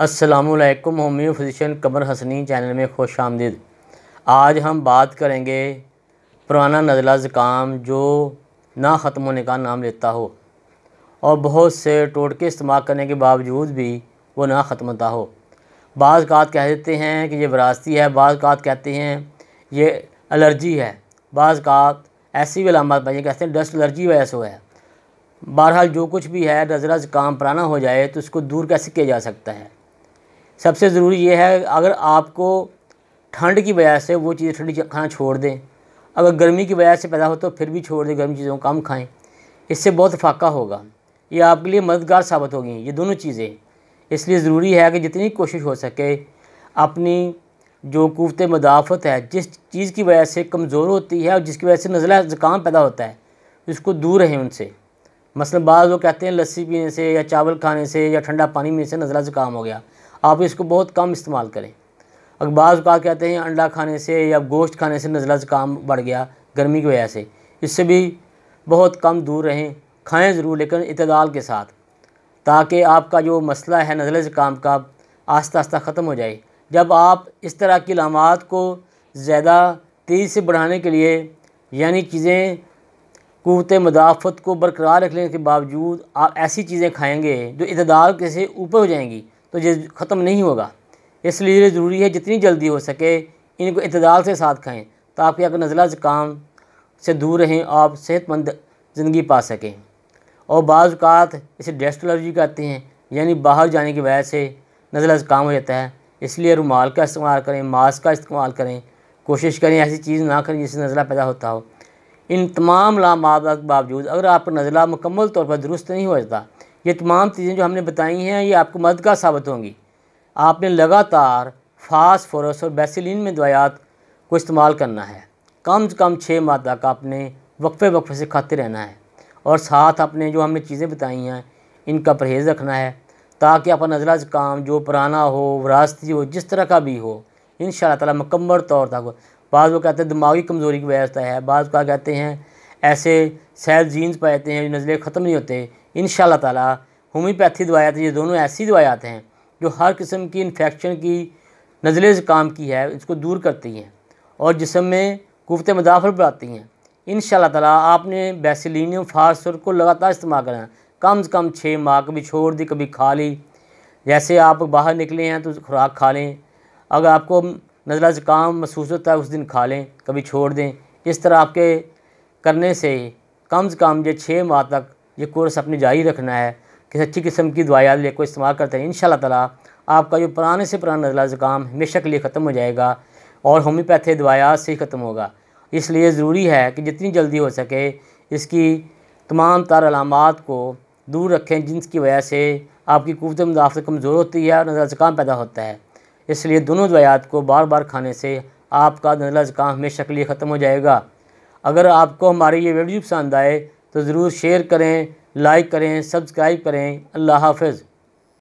असलकम homeo physician Qamar Hasni channel में खुश आमदीद आज हम बात करेंगे पुराना नज़ला ज़ुकाम जो ना ख़त्म होने का नाम लेता हो और बहुत से टोटके इस्तेमाल करने के बावजूद भी वो ना ख़त्म होता हो बाज़ कात कह देते हैं कि ये विरासती है बाज़ कात कहते हैं ये एलर्जी है बाज़ कात ऐसी भी अलामत पाइए कहते हैं डस्ट एलर्जी वजह से है बहरहाल जो कुछ भी है नज़ला ज़ुकाम पुराना हो जाए तो उसको दूर कैसे किया जा सकता है सबसे ज़रूरी ये है अगर आपको ठंड की वजह से वो चीज़ें ठंडी खाना छोड़ दें अगर गर्मी की वजह से पैदा हो तो फिर भी छोड़ दें गर्म चीज़ों कम खाएं इससे बहुत फ़ाका होगा ये आपके लिए मददगार साबित होगी ये दोनों चीज़ें इसलिए ज़रूरी है कि जितनी कोशिश हो सके अपनी जो कुत मदाफ़त है जिस चीज़ की वजह से कमज़ोर होती है और जिसकी वजह से नज़ला ज़ुकाम पैदा होता है उसको दूर रहें उनसे मसलन बाज़ लोग कहते हैं लस्सी पीने से या चावल खाने से या ठंडा पानी पीने से नज़ला ज़ुकाम हो गया आप इसको बहुत कम इस्तेमाल करें बाज़ का कहते हैं अंडा खाने से या गोश्त खाने से नज़ला ज़ुकाम बढ़ गया गर्मी की वजह से इससे भी बहुत कम दूर रहें खाएं ज़रूर लेकिन इतदाल के साथ ताकि आपका जो मसला है नज़ला ज़ुकाम का आस्ता आस्ता ख़त्म हो जाए जब आप इस तरह की लामात को ज़्यादा तेज़ से बढ़ाने के लिए यानी चीज़ें कुत मदाफ़त को बरकरार रखने के बावजूद आप ऐसी चीज़ें खाएँगे जो इतदाल के से ऊपर हो जाएंगी तो ये ख़त्म नहीं होगा इसलिए ज़रूरी है जितनी जल्दी हो सके इनको इतदाल से साथ खाएँ ताकि अगर नज़ला ज़ुकाम से दूर रहें आप सेहतमंद ज़िंदगी पा सकें और बाज़ात इसे डेस्ट एलर्जी कहते हैं यानी बाहर जाने की वजह से नज़ला ज़ुकाम हो जाता है इसलिए रुमाल का इस्तेमाल करें मास्क का इस्तेमाल करें कोशिश करें ऐसी चीज़ ना करें जिससे नज़ला पैदा होता हो इन तमाम लामात के बावजूद अगर आपका नज़ला मुकम्मल तौर पर दुरुस्त नहीं हो जाता ये तमाम चीज़ें जो हमने बताई हैं ये आपको मददगार साबित होंगी आपने लगातार फास्फोरस और बेसिलिन में दवायात को इस्तेमाल करना है कम से कम छः माह तक आपने वक्फे वक्फे से खाते रहना है और साथ अपने जो हमने चीज़ें बताई हैं इनका परहेज़ रखना है ताकि अपना नजला काम जो पुराना हो वरासती हो जिस तरह का भी हो इन ताला मकम्मल तौर तक बाद वो कहते हैं दिमागी कमज़ोरी की वजह से है बाद कहते हैं ऐसे सेल जीन्स पाए जाते हैं जो नज़ले ख़त्म नहीं होते इन ताला होम्योपैथी दवायात ये दोनों ऐसी दवायात हैं जो हर किस्म की इन्फेक्शन की नज़ले से काम की है इसको दूर करती हैं और जिसम में कुत मदाफर बढ़ाती हैं इन ताला आपने बेसिलीनियम फास्फोर को लगातार इस्तेमाल करना कम से कम छः माह कभी छोड़ दी कभी खा ली जैसे आप बाहर निकले हैं तो खुराक खा लें अगर आपको नज़ला ज़ुकाम महसूस होता है उस दिन खा लें कभी छोड़ दें इस तरह आपके करने से कम से कम ये छः माह तक ये कोर्स अपने जारी रखना है किसी अच्छी किस्म की दवायाल को इस्तेमाल करते हैं इन ताला आपका जो पुराने से पुराना नजला ज़ुकाम हमेशा के लिए ख़त्म हो जाएगा और होम्योपैथी दवाया से ही ख़त्म होगा इसलिए ज़रूरी है कि जितनी जल्दी हो सके इसकी तमाम तार अलामत को दूर रखें जिनकी वजह से आपकी कुत मुदाफ़त कमज़ोर होती है और नजला ज़ुकाम पैदा होता है इसलिए दोनों दवायात को बार बार खाने से आपका नजला ज़ुकाम हमेशा के लिए ख़त्म हो जाएगा अगर आपको हमारी ये वीडियो पसंद आए तो ज़रूर शेयर करें लाइक करें सब्सक्राइब करें अल्लाह हाफ़